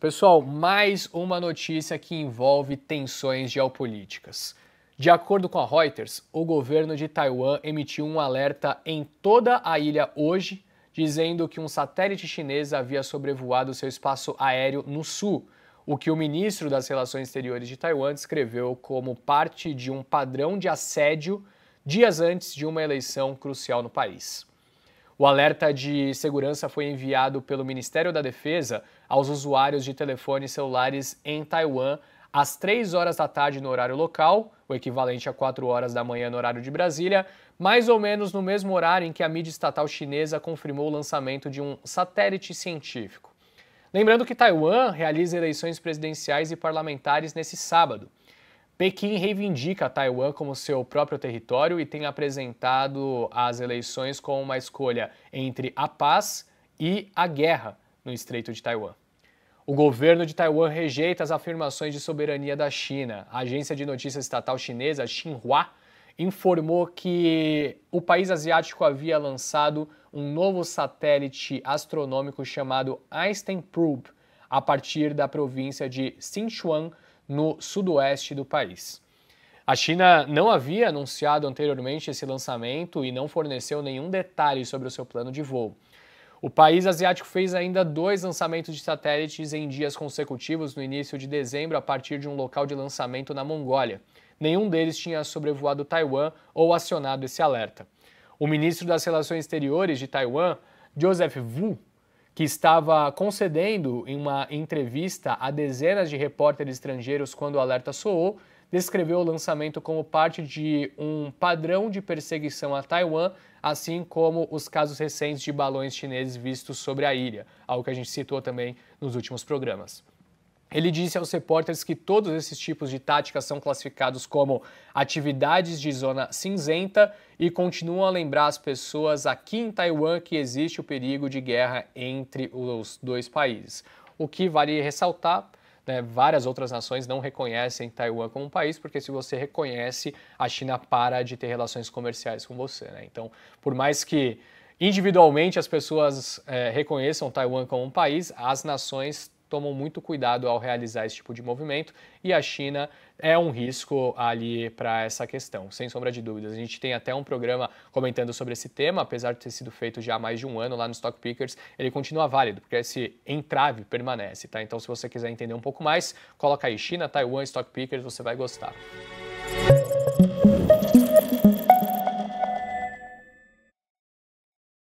Pessoal, mais uma notícia que envolve tensões geopolíticas. De acordo com a Reuters, o governo de Taiwan emitiu um alerta em toda a ilha hoje, dizendo que um satélite chinês havia sobrevoado seu espaço aéreo no sul, o que o ministro das Relações Exteriores de Taiwan descreveu como parte de um padrão de assédio dias antes de uma eleição crucial no país. O alerta de segurança foi enviado pelo Ministério da Defesa aos usuários de telefones celulares em Taiwan às 3 horas da tarde no horário local, o equivalente a 4 horas da manhã no horário de Brasília, mais ou menos no mesmo horário em que a mídia estatal chinesa confirmou o lançamento de um satélite científico. Lembrando que Taiwan realiza eleições presidenciais e parlamentares nesse sábado. Pequim reivindica Taiwan como seu próprio território e tem apresentado as eleições como uma escolha entre a paz e a guerra no Estreito de Taiwan. O governo de Taiwan rejeita as afirmações de soberania da China. A agência de notícias estatal chinesa Xinhua informou que o país asiático havia lançado um novo satélite astronômico chamado Einstein Probe a partir da província de Sichuan no sudoeste do país. A China não havia anunciado anteriormente esse lançamento e não forneceu nenhum detalhe sobre o seu plano de voo. O país asiático fez ainda dois lançamentos de satélites em dias consecutivos no início de dezembro, a partir de um local de lançamento na Mongólia. Nenhum deles tinha sobrevoado Taiwan ou acionado esse alerta. O ministro das Relações Exteriores de Taiwan, Joseph Wu, que estava concedendo em uma entrevista a dezenas de repórteres estrangeiros quando o alerta soou, descreveu o lançamento como parte de um padrão de perseguição a Taiwan, assim como os casos recentes de balões chineses vistos sobre a ilha, algo que a gente citou também nos últimos programas. Ele disse aos repórteres que todos esses tipos de táticas são classificados como atividades de zona cinzenta e continuam a lembrar as pessoas aqui em Taiwan que existe o perigo de guerra entre os dois países. O que vale ressaltar né, várias outras nações não reconhecem Taiwan como um país, porque se você reconhece, a China para de ter relações comerciais com você. Né? Então, por mais que individualmente as pessoas é, reconheçam Taiwan como um país, as nações tomam muito cuidado ao realizar esse tipo de movimento e a China é um risco ali para essa questão, sem sombra de dúvidas. A gente tem até um programa comentando sobre esse tema, apesar de ter sido feito já há mais de um ano lá no Stock Pickers, ele continua válido, porque esse entrave permanece, tá? Então, se você quiser entender um pouco mais, coloca aí China, Taiwan, Stock Pickers, você vai gostar.